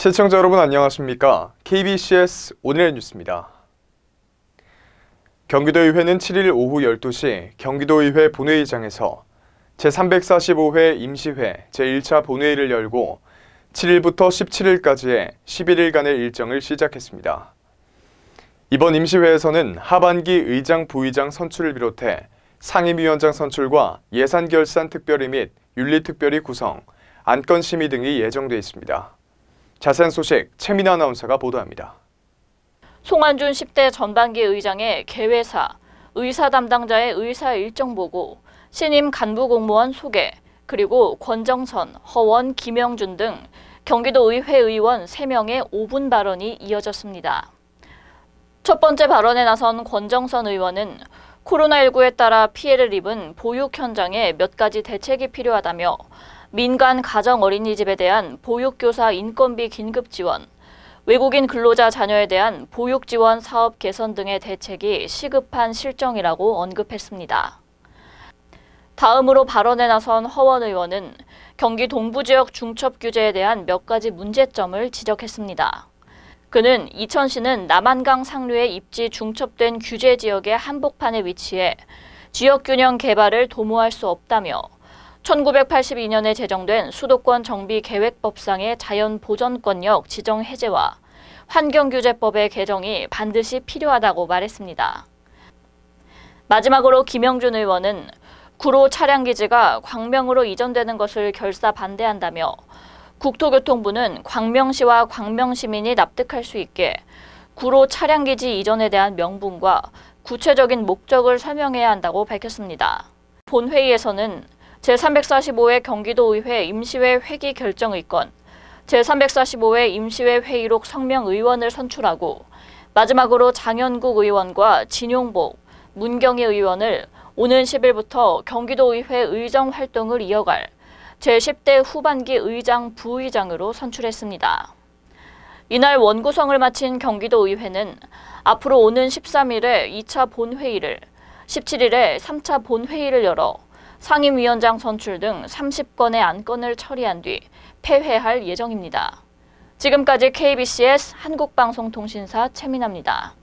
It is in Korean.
시청자 여러분 안녕하십니까? KBCS 오늘의 뉴스입니다. 경기도의회는 7일 오후 12시 경기도의회 본회의장에서 제345회 임시회 제1차 본회의를 열고 7일부터 17일까지의 11일간의 일정을 시작했습니다. 이번 임시회에서는 하반기 의장 부의장 선출을 비롯해 상임위원장 선출과 예산결산 특별위 및 윤리특별위 구성, 안건심의 등이 예정돼 있습니다. 자세한 소식 최민아 아나운서가 보도합니다. 송한준 10대 전반기 의장의 개회사, 의사 담당자의 의사 일정 보고, 신임 간부 공무원 소개, 그리고 권정선, 허원, 김영준 등 경기도 의회 의원 3명의 5분 발언이 이어졌습니다. 첫 번째 발언에 나선 권정선 의원은 코로나19에 따라 피해를 입은 보육 현장에 몇 가지 대책이 필요하다며 민간 가정 어린이집에 대한 보육교사 인건비 긴급 지원, 외국인 근로자 자녀에 대한 보육 지원 사업 개선 등의 대책이 시급한 실정이라고 언급했습니다. 다음으로 발언에 나선 허원 의원은 경기 동부 지역 중첩 규제에 대한 몇 가지 문제점을 지적했습니다. 그는 이천시는 남한강 상류에 입지 중첩된 규제 지역의 한복판에 위치해 지역균형 개발을 도모할 수 없다며 1982년에 제정된 수도권 정비계획법상의 자연보전권역 지정 해제와 환경규제법의 개정이 반드시 필요하다고 말했습니다. 마지막으로 김영준 의원은 구로 차량기지가 광명으로 이전되는 것을 결사 반대한다며 국토교통부는 광명시와 광명시민이 납득할 수 있게 구로 차량기지 이전에 대한 명분과 구체적인 목적을 설명해야 한다고 밝혔습니다. 본회의에서는 제345회 경기도의회 임시회 회기 결정 의건, 제345회 임시회 회의록 성명 의원을 선출하고 마지막으로 장현국 의원과 진용복, 문경희 의원을 오는 10일부터 경기도의회 의정 활동을 이어갈 제10대 후반기 의장 부의장으로 선출했습니다. 이날 원구성을 마친 경기도의회는 앞으로 오는 13일에 2차 본회의를, 17일에 3차 본회의를 열어 상임위원장 선출 등 30건의 안건을 처리한 뒤 폐회할 예정입니다. 지금까지 KBCS 한국방송통신사 최민아입니다.